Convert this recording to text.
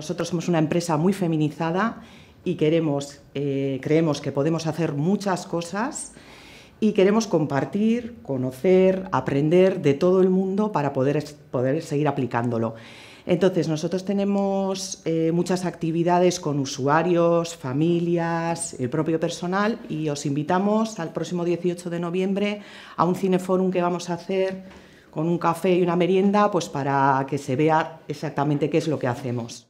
Nosotros somos una empresa muy feminizada y queremos, eh, creemos que podemos hacer muchas cosas y queremos compartir, conocer, aprender de todo el mundo para poder, seguir aplicándolo. Entonces, nosotros tenemos eh, muchas actividades con usuarios, familias, el propio personal y os invitamos al próximo 18 de noviembre a un cineforum que vamos a hacer con un café y una merienda, pues para que se vea exactamente qué es lo que hacemos.